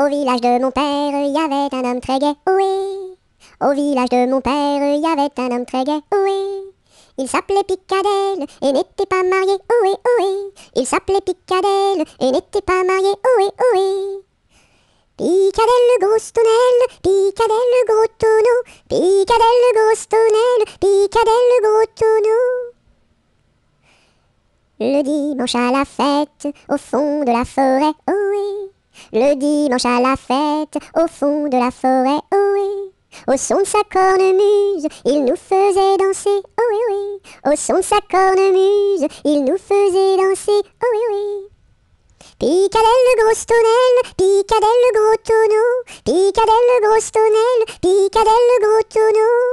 Au village de mon père, il y avait un homme très gai, oui. Au village de mon père, il y avait un homme très gai, oui. Il s'appelait Picadelle et n'était pas marié, ohé, oui. Il s'appelait Picadelle et n'était pas marié, ohé, oui. Picadelle le gros tonnel, Picadelle le gros tonneau, Picadelle le gros tonnel, Picadelle le gros tonneau. Le dimanche à la fête, au fond de la forêt, Oui. Le dimanche à la fête, au fond de la forêt, oh oui Au son de sa cornemuse, il nous faisait danser, oh oui oui Au son de sa cornemuse, il nous faisait danser, oui oui Picadelle le gros tonnel, picadelle le gros tonneau, picadelle le gros tonnel, picadelle le gros tonneau.